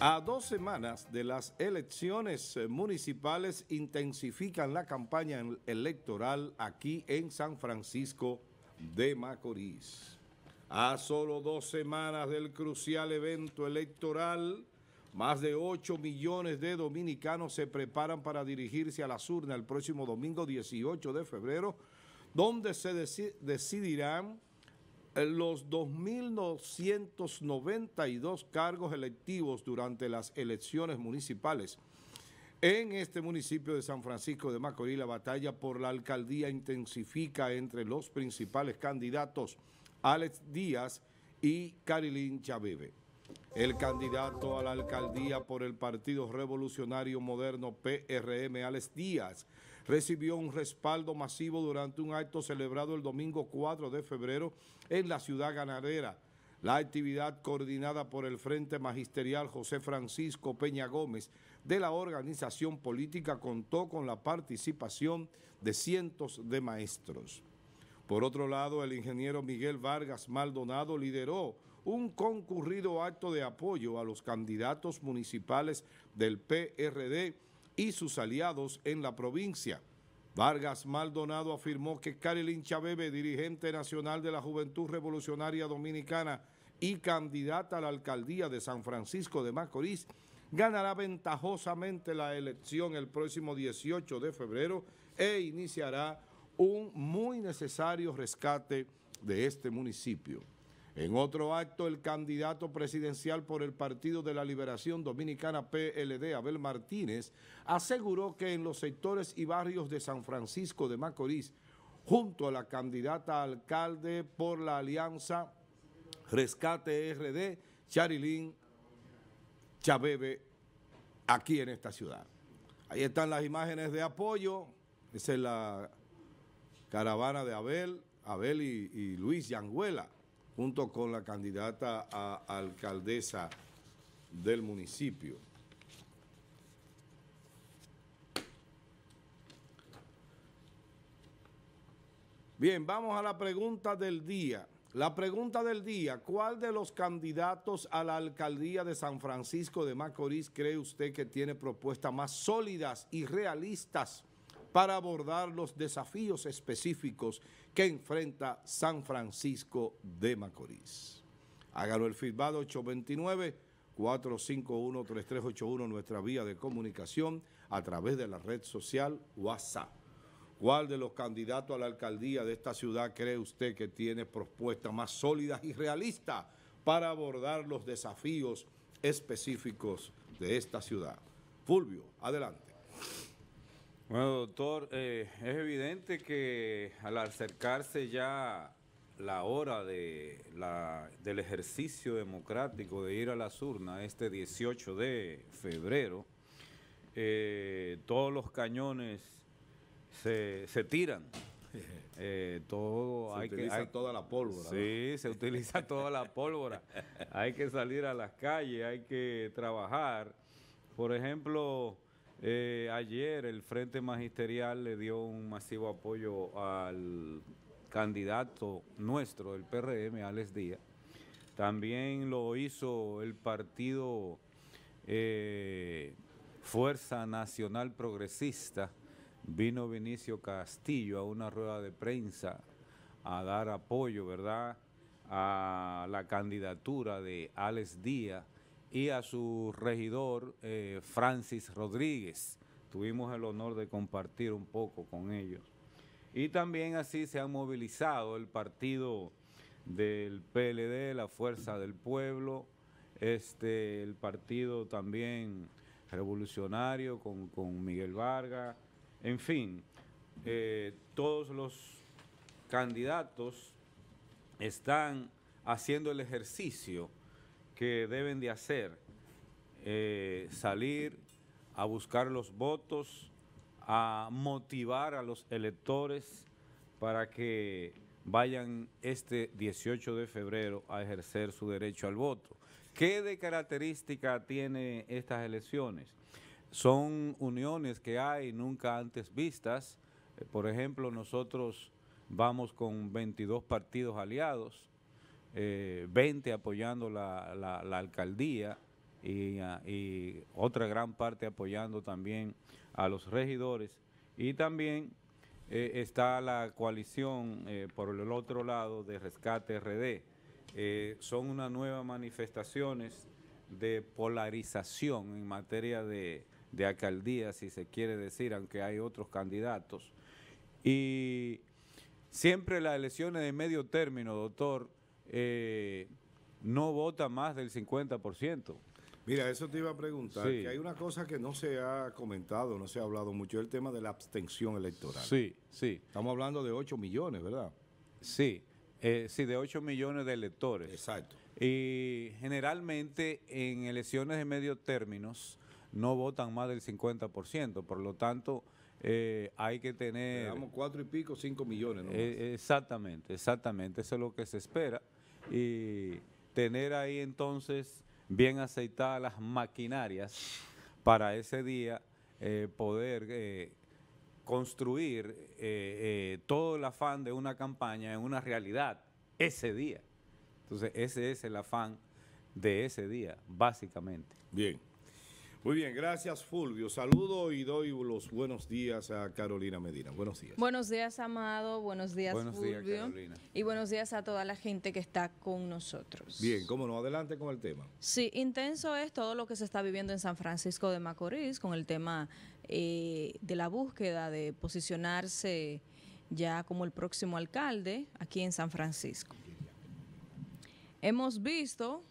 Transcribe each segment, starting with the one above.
A dos semanas de las elecciones eh, municipales intensifican la campaña electoral aquí en San Francisco de Macorís. A solo dos semanas del crucial evento electoral, más de 8 millones de dominicanos se preparan para dirigirse a las urnas el próximo domingo 18 de febrero, donde se decidirán eh, los 2.992 cargos electivos durante las elecciones municipales. En este municipio de San Francisco de Macorís, la batalla por la alcaldía intensifica entre los principales candidatos Alex Díaz y Carilín Chabebe. El candidato a la alcaldía por el Partido Revolucionario Moderno PRM, Alex Díaz, recibió un respaldo masivo durante un acto celebrado el domingo 4 de febrero en la ciudad ganadera. La actividad coordinada por el Frente Magisterial José Francisco Peña Gómez de la organización política contó con la participación de cientos de maestros. Por otro lado, el ingeniero Miguel Vargas Maldonado lideró un concurrido acto de apoyo a los candidatos municipales del PRD y sus aliados en la provincia. Vargas Maldonado afirmó que Carolyn Chabebe, dirigente nacional de la Juventud Revolucionaria Dominicana y candidata a la alcaldía de San Francisco de Macorís, ganará ventajosamente la elección el próximo 18 de febrero e iniciará un muy necesario rescate de este municipio. En otro acto, el candidato presidencial por el Partido de la Liberación Dominicana PLD, Abel Martínez, aseguró que en los sectores y barrios de San Francisco de Macorís, junto a la candidata alcalde por la Alianza Rescate RD, Charilín Chabebe, aquí en esta ciudad. Ahí están las imágenes de apoyo, esa es la caravana de Abel, Abel y, y Luis Yanguela junto con la candidata a alcaldesa del municipio. Bien, vamos a la pregunta del día. La pregunta del día, ¿cuál de los candidatos a la alcaldía de San Francisco de Macorís cree usted que tiene propuestas más sólidas y realistas para abordar los desafíos específicos que enfrenta San Francisco de Macorís. Hágalo el feedback 829-451-3381, nuestra vía de comunicación a través de la red social WhatsApp. ¿Cuál de los candidatos a la alcaldía de esta ciudad cree usted que tiene propuestas más sólidas y realistas para abordar los desafíos específicos de esta ciudad? Fulvio, adelante. Bueno, doctor, eh, es evidente que al acercarse ya la hora de del ejercicio democrático de ir a las urnas este 18 de febrero, eh, todos los cañones se, tiran. Eh, todo, se utiliza toda la pólvora. Sí, se utiliza toda la pólvora. hay que salir a las calles, hay que trabajar. Por ejemplo, eh, ayer el Frente Magisterial le dio un masivo apoyo al candidato nuestro el PRM, Alex Díaz. También lo hizo el partido eh, Fuerza Nacional Progresista. Vino Vinicio Castillo a una rueda de prensa a dar apoyo, ¿verdad?, a la candidatura de Alex Díaz y a su regidor eh, Francis Rodríguez. Tuvimos el honor de compartir un poco con ellos. Y también así se ha movilizado el partido del PLD, la Fuerza del Pueblo, este, el partido también revolucionario con, Miguel Vargas, en fin, eh, todos los candidatos están haciendo el ejercicio que deben de hacer, eh, salir a buscar los votos, a motivar a los electores para que vayan este 18 de febrero a ejercer su derecho al voto. ¿Qué de característica tiene estas elecciones? Son uniones que hay nunca antes vistas. Eh, por ejemplo, nosotros vamos con 22 partidos aliados, 20 eh, apoyando la, alcaldía ah, y, otra gran parte apoyando también a los regidores. Y también eh, está la coalición eh, por el otro lado de Rescate RD. son unas nuevas manifestaciones de polarización en materia de, de alcaldía, si se quiere decir, aunque hay otros candidatos. Y siempre las elecciones de medio término, doctor, eh, no vota más del 50%. Mira, eso te iba a preguntar, que hay una cosa que no se ha comentado, no se ha hablado mucho, el tema de la abstención electoral. Sí, sí. Estamos hablando de 8 millones, ¿verdad? Sí, eh, sí, de 8 millones de electores. Exacto. Y generalmente en elecciones de medio términos no votan más del 50%, por lo tanto eh, hay que tener... cuatro y pico, 5 millones. ¿no? exactamente, exactamente, eso es lo que se espera y tener ahí entonces bien aceitadas las maquinarias para ese día eh, poder eh, construir eh, todo el afán de una campaña en una realidad ese día. Entonces, ese es el afán de ese día, básicamente. Bien. Muy bien, gracias Fulvio. Saludo y doy los buenos días a Carolina Medina. Buenos días. Buenos días, Amado. Buenos días, Fulvio. Y buenos días a toda la gente que está con nosotros. Bien, cómo no, adelante con el tema. Sí, intenso es todo lo que se está viviendo en San Francisco de Macorís con el tema eh, de la búsqueda de posicionarse ya como el próximo alcalde aquí en San Francisco. Hemos visto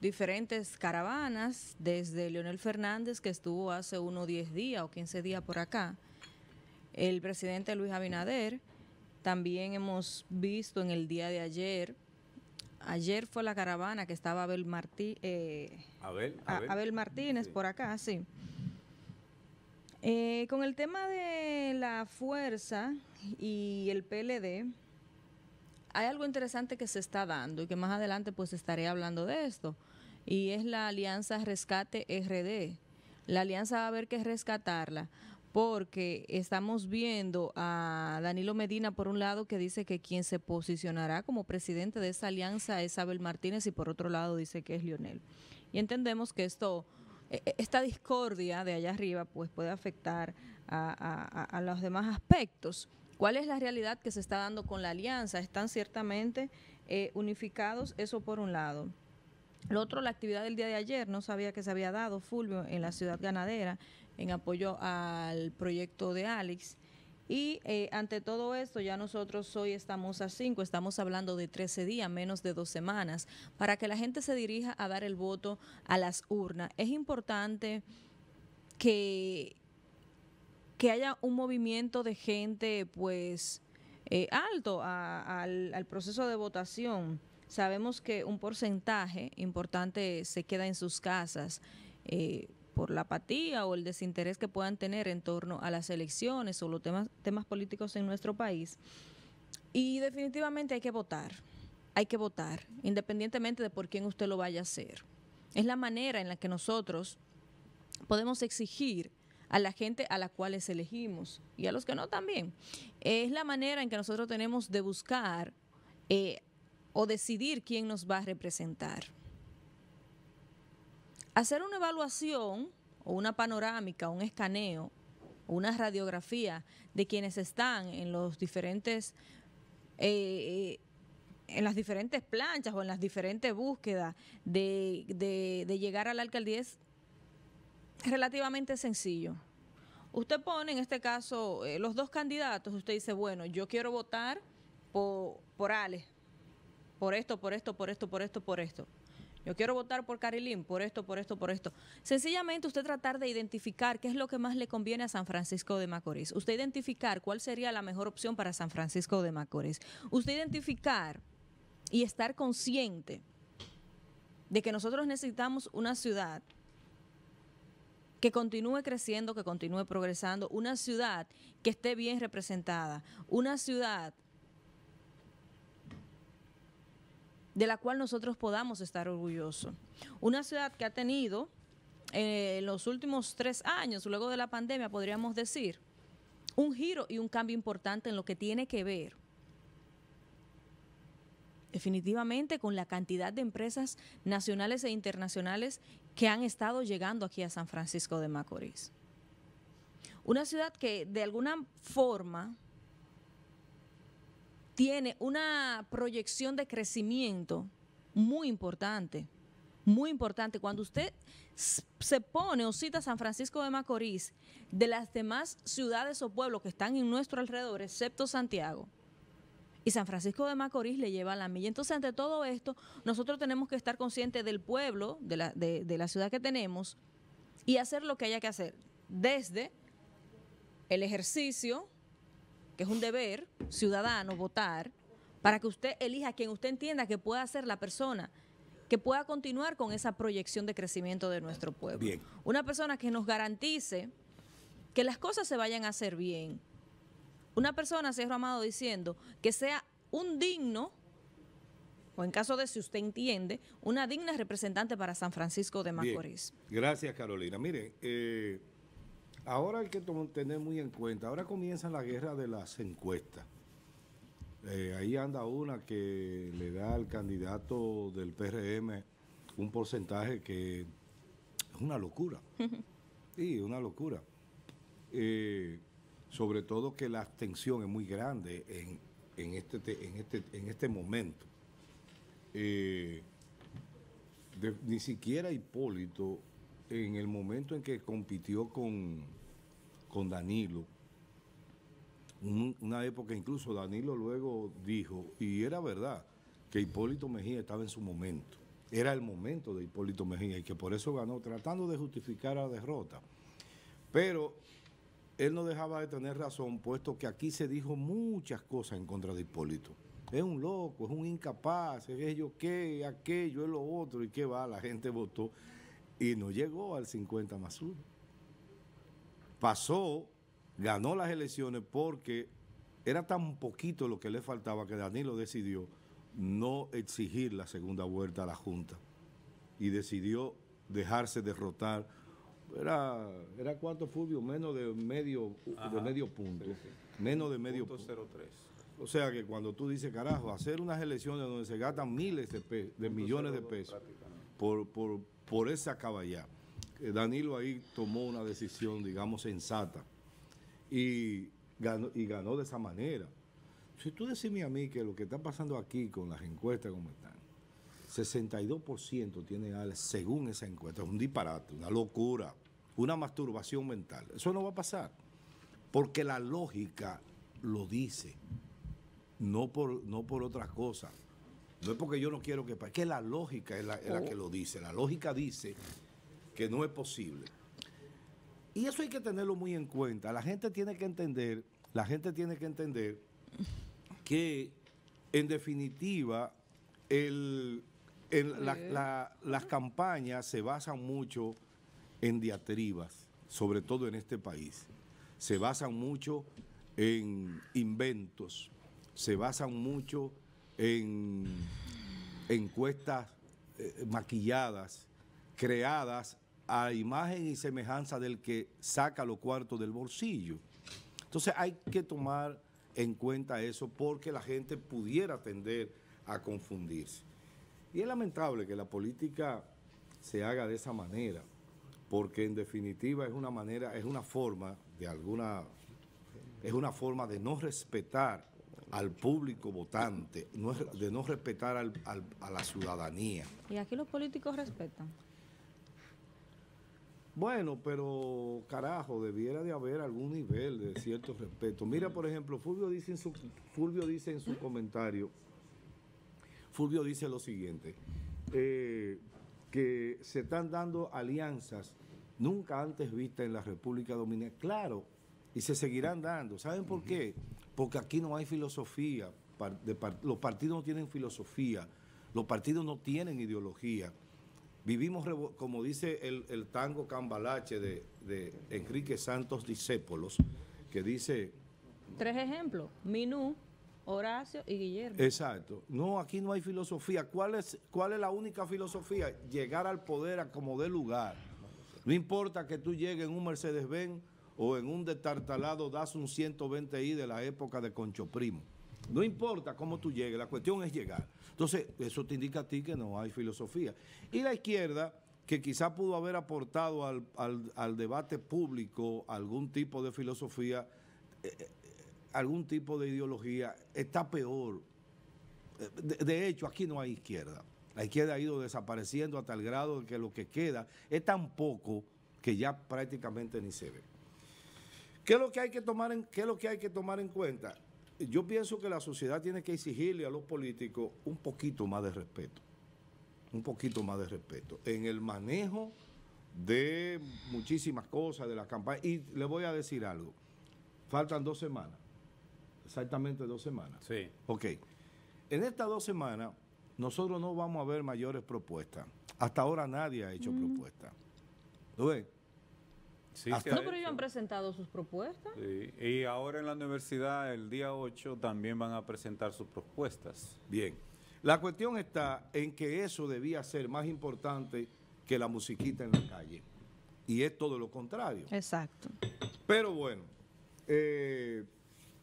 diferentes caravanas, desde Leonel Fernández, que estuvo hace unos diez días o 15 días por acá, el presidente Luis Abinader, también hemos visto en el día de ayer, ayer fue la caravana que estaba Abel, Martí, eh, Abel, Martínez por acá, sí. Eh, con el tema de la fuerza y el PLD, hay algo interesante que se está dando y que más adelante pues estaré hablando de esto y es la Alianza Rescate RD. La alianza va a haber que rescatarla porque estamos viendo a Danilo Medina, por un lado, que dice que quien se posicionará como presidente de esa alianza es Abel Martínez y por otro lado dice que es Lionel. Y entendemos que esto, e, e, esta discordia de allá arriba pues puede afectar a, los demás aspectos. ¿Cuál es la realidad que se está dando con la alianza? ¿Están ciertamente eh, unificados? Eso por un lado. Lo otro, la actividad del día de ayer, no sabía que se había dado Fulvio en la ciudad ganadera en apoyo al proyecto de Alex. Y eh, ante todo esto, ya nosotros hoy estamos a 5, estamos hablando de 13 días, menos de dos semanas, para que la gente se dirija a dar el voto a las urnas. Es importante que, que haya un movimiento de gente pues eh, alto al, al proceso de votación Sabemos que un porcentaje importante se queda en sus casas. Eh, por la apatía o el desinterés que puedan tener en torno a las elecciones o los temas, políticos en nuestro país. Y definitivamente hay que votar, hay que votar, independientemente de por quién usted lo vaya a hacer. Es la manera en la que nosotros podemos exigir a la gente a la cual elegimos y a los que no también. Es la manera en que nosotros tenemos de buscar eh, o decidir quién nos va a representar. Hacer una evaluación o una panorámica, un escaneo, una radiografía de quienes están en los diferentes eh, eh, en las diferentes planchas o en las diferentes búsquedas de, llegar a la alcaldía es relativamente sencillo. Usted pone en este caso eh, los dos candidatos, usted dice, bueno, yo quiero votar por, por por esto, por esto, por esto, por esto, por esto. Yo quiero votar por Carilín, por esto, por esto, por esto. Sencillamente usted tratar de identificar qué es lo que más le conviene a San Francisco de Macorís. Usted identificar cuál sería la mejor opción para San Francisco de Macorís. Usted identificar y estar consciente de que nosotros necesitamos una ciudad que continúe creciendo, que continúe progresando, una ciudad que esté bien representada, una ciudad de la cual nosotros podamos estar orgullosos. Una ciudad que ha tenido eh, en los últimos tres años, luego de la pandemia, podríamos decir, un giro y un cambio importante en lo que tiene que ver definitivamente con la cantidad de empresas nacionales e internacionales que han estado llegando aquí a San Francisco de Macorís. Una ciudad que de alguna forma tiene una proyección de crecimiento muy importante, muy importante. Cuando usted se pone o cita San Francisco de Macorís de las demás ciudades o pueblos que están en nuestro alrededor, excepto Santiago, y San Francisco de Macorís le lleva la milla. Entonces, ante todo esto, nosotros tenemos que estar conscientes del pueblo, de la, de la ciudad que tenemos, y hacer lo que haya que hacer, desde el ejercicio, que es un deber ciudadano votar, para que usted elija a quien usted entienda que pueda ser la persona que pueda continuar con esa proyección de crecimiento de nuestro pueblo. Una persona que nos garantice que las cosas se vayan a hacer bien. Una persona, señor Amado, diciendo que sea un digno, o en caso de si usted entiende, una digna representante para San Francisco de Macorís. Gracias, Carolina. mire eh, Ahora hay que tener muy en cuenta, ahora comienza la guerra de las encuestas. Eh, ahí anda una que le da al candidato del PRM un porcentaje que es una locura. Sí, una locura. Eh, sobre todo que la abstención es muy grande en, este, este, en, este, momento. Eh, ni siquiera Hipólito en el momento en que compitió con, con Danilo, una época incluso Danilo luego dijo, y era verdad, que Hipólito Mejía estaba en su momento. Era el momento de Hipólito Mejía y que por eso ganó, tratando de justificar la derrota. Pero él no dejaba de tener razón, puesto que aquí se dijo muchas cosas en contra de Hipólito. Es un loco, es un incapaz, es ello qué, aquello, es lo otro, y qué va, la gente votó y no llegó al 50 más 1. Pasó, ganó las elecciones porque era tan poquito lo que le faltaba que Danilo decidió no exigir la segunda vuelta a la Junta y decidió dejarse derrotar. Era, era cuánto Fulvio, menos de medio, de medio punto. Menos de medio punto. 03. O sea que cuando tú dices, carajo, hacer unas elecciones donde se gastan miles de, de millones de pesos por, por, por esa ya. Eh, Danilo ahí tomó una decisión, digamos, sensata y ganó, y ganó de esa manera. Si tú decime a mí que lo que está pasando aquí con las encuestas como están, 62% tiene al, según esa encuesta, es un disparate, una locura, una masturbación mental. Eso no va a pasar, porque la lógica lo dice, no por, no por otras cosas. No es porque yo no quiero que es que la lógica es la, oh. que lo dice. La lógica dice que no es posible. Y eso hay que tenerlo muy en cuenta. La gente tiene que entender, la gente tiene que entender que en definitiva eh. las campañas se basan mucho en diatribas, sobre todo en este país. Se basan mucho en inventos, se basan mucho en encuestas eh, maquilladas, creadas a imagen y semejanza del que saca los cuartos del bolsillo. Entonces hay que tomar en cuenta eso porque la gente pudiera tender a confundirse. Y es lamentable que la política se haga de esa manera, porque en definitiva es una manera, es una forma de alguna, es una forma de no respetar al público votante, de no respetar a la ciudadanía. ¿Y aquí los políticos respetan? Bueno, pero carajo, debiera de haber algún nivel de cierto respeto. Mira, por ejemplo, Fulvio dice en su, Fulvio dice en su comentario, Fulvio dice lo siguiente, eh, que se están dando alianzas nunca antes vistas en la República Dominicana. Claro, y se seguirán dando. ¿Saben por qué? porque aquí no hay filosofía, los partidos no tienen filosofía, los partidos no tienen ideología. Vivimos, como dice el, tango cambalache de, Enrique Santos Discépolos, que dice... Tres ejemplos, Minú, Horacio y Guillermo. Exacto. No, aquí no hay filosofía. ¿Cuál es, cuál es la única filosofía? Llegar al poder a como de lugar. No importa que tú llegues en un Mercedes-Benz o en un destartalado das un 120i de la época de Concho Primo. No importa cómo tú llegues, la cuestión es llegar. Entonces, eso te indica a ti que no hay filosofía. Y la izquierda, que quizá pudo haber aportado al, debate público algún tipo de filosofía, eh, eh, algún tipo de ideología, está peor. Eh, de, hecho, aquí no hay izquierda. La izquierda ha ido desapareciendo a tal grado de que lo que queda es tan poco que ya prácticamente ni se ve. ¿Qué es lo que hay que tomar en, qué lo que hay que tomar en cuenta? Yo pienso que la sociedad tiene que exigirle a los políticos un poquito más de respeto. Un poquito más de respeto en el manejo de muchísimas cosas, de la campaña. Y le voy a decir algo. Faltan dos semanas. Exactamente dos semanas. Sí. Ok. En estas dos semanas, nosotros no vamos a ver mayores propuestas. Hasta ahora nadie ha hecho propuestas. ¿Lo ven? Hasta no, pero ellos han presentado sus propuestas. Y ahora en la universidad, el día 8, también van a presentar sus propuestas. Bien. La cuestión está en que eso debía ser más importante que la musiquita en la calle. Y es todo lo contrario. Exacto. Pero bueno, eh,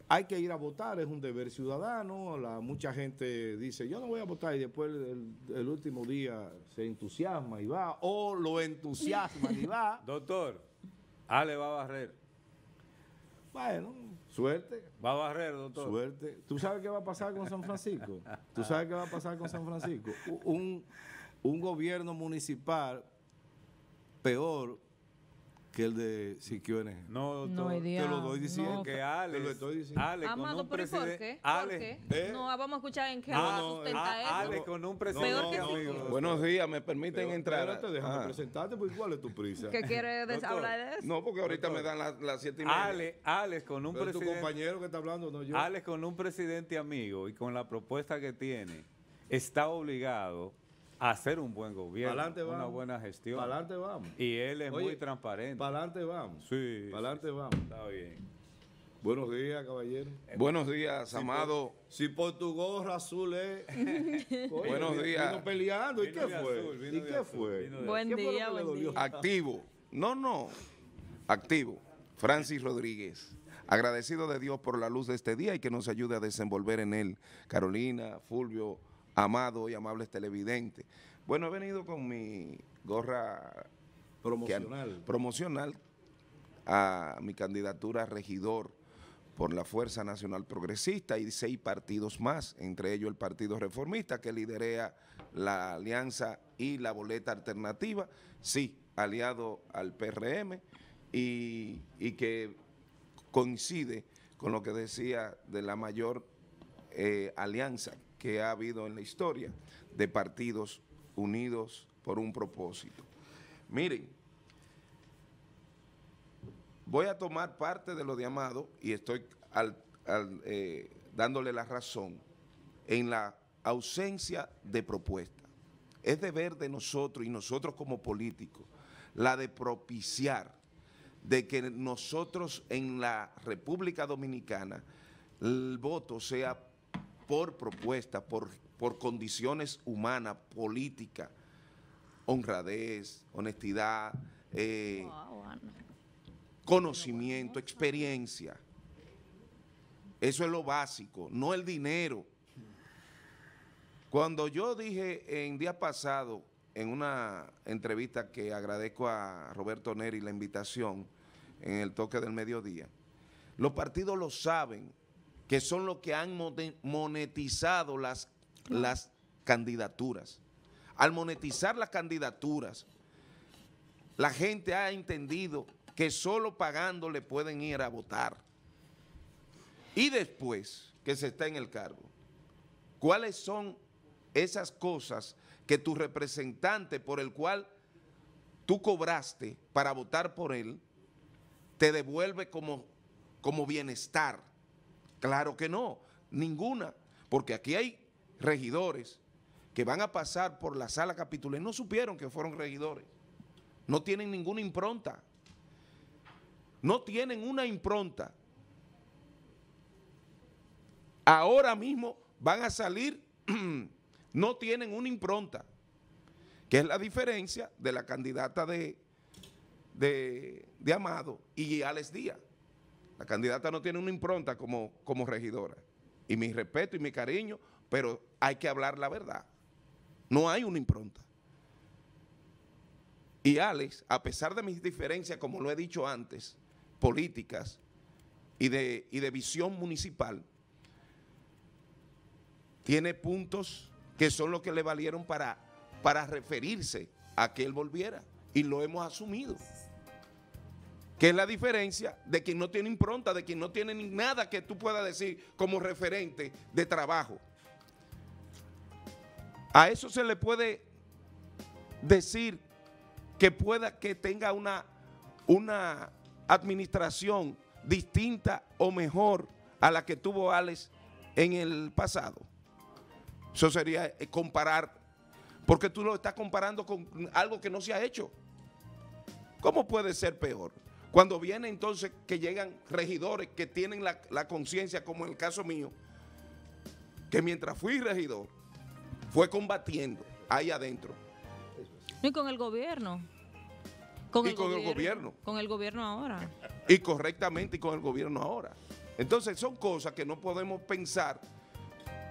hay que ir a votar, es un deber ciudadano. La, mucha gente dice, yo no voy a votar y después el último día se entusiasma y va, o lo entusiasma y va. Doctor, Ale ah, va a barrer. Bueno, suerte. Va a barrer, doctor. Suerte. ¿Tú sabes qué va a pasar con San Francisco? ¿Tú sabes qué va a pasar con San Francisco? Un, un gobierno municipal peor que el de Siquio No, no te, lo doy diciendo. que Alex, te lo estoy diciendo. Amado, ¿por qué? ¿Por qué? ¿eh? No, ah, vamos a escuchar en qué no, sustenta ah, Alex con un presidente. amigo... Buenos días, me permiten entrar. Pero te dejan ah. presentarte, pues ¿cuál es tu prisa? ¿Qué quieres hablar de eso? No, porque ahorita me dan las siete y media. Alex, con un Pero presidente. tu compañero que está hablando, no yo. Alex con un presidente amigo y con la propuesta que tiene, está obligado hacer un buen gobierno, una buena gestión. vamos. Y él es muy transparente. Para adelante vamos. Sí. Para adelante vamos. Está bien. Buenos días, caballero. Eh, buenos días, amado. si por tu gorra azul es. Eh. Buenos días. peleando. ¿Y qué fue? ¿Y qué fue? Activo. No, no. Activo. Francis Rodríguez. Agradecido de Dios por la luz de este día y que nos ayude a desenvolver en él. Carolina, Fulvio, amado y amables televidentes. Bueno, he venido con mi gorra promocional, promocional a mi candidatura a regidor por la Fuerza Nacional Progresista y seis partidos más, entre ellos el Partido Reformista que lidera la alianza y la boleta alternativa, sí, aliado al PRM y, que coincide con lo que decía de la mayor eh, alianza que ha habido en la historia de partidos unidos por un propósito. Miren, voy a tomar parte de lo de Amado y estoy eh, dándole la razón en la ausencia de propuesta. Es deber de nosotros y nosotros como políticos la de propiciar de que nosotros en la República Dominicana el voto sea por propuesta, por, por condiciones humanas, políticas, honradez, honestidad, eh, conocimiento, experiencia. Eso es lo básico, no el dinero. Cuando yo dije en día pasado, en una entrevista que agradezco a Roberto Neri la invitación en el toque del mediodía, los partidos lo saben que son los que han monetizado las, las candidaturas. Al monetizar las candidaturas, la gente ha entendido que solo pagando le pueden ir a votar. Y después que se está en el cargo, ¿cuáles son esas cosas que tu representante por el cual tú cobraste para votar por él, te devuelve como, como bienestar? Claro que no, ninguna, porque aquí hay regidores que van a pasar por la sala capitular, no supieron que fueron regidores, no tienen ninguna impronta, no tienen una impronta. Ahora mismo van a salir, no tienen una impronta, que es la diferencia de la candidata de, de, de Amado y Alex Díaz. La candidata no tiene una impronta como, como regidora. Y mi respeto y mi cariño, pero hay que hablar la verdad. No hay una impronta. Y Alex, a pesar de mis diferencias, como lo he dicho antes, políticas y de, y de visión municipal, tiene puntos que son los que le valieron para, para referirse a que él volviera. Y lo hemos asumido que es la diferencia de quien no tiene impronta, de quien no tiene nada que tú puedas decir como referente de trabajo. A eso se le puede decir que pueda que tenga una, una administración distinta o mejor a la que tuvo Alex en el pasado. Eso sería eh, comparar, porque tú lo estás comparando con algo que no se ha hecho. ¿Cómo puede ser peor? Cuando viene entonces que llegan regidores que tienen la, conciencia, como en el caso mío, que mientras fui regidor, fue combatiendo ahí adentro. Y con el gobierno. y con el gobierno. Con el gobierno ahora. Y correctamente y con el gobierno ahora. Entonces son cosas que no podemos pensar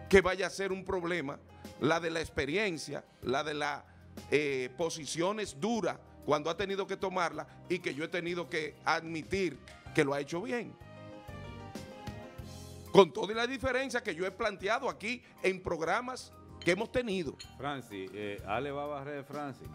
que vaya a ser un problema, la de la experiencia, la de las eh, posiciones duras cuando ha tenido que tomarla y que yo he tenido que admitir que lo ha hecho bien. Con toda la diferencia que yo he planteado aquí en programas que hemos tenido. Francis, eh, Ale va a barrer Francis.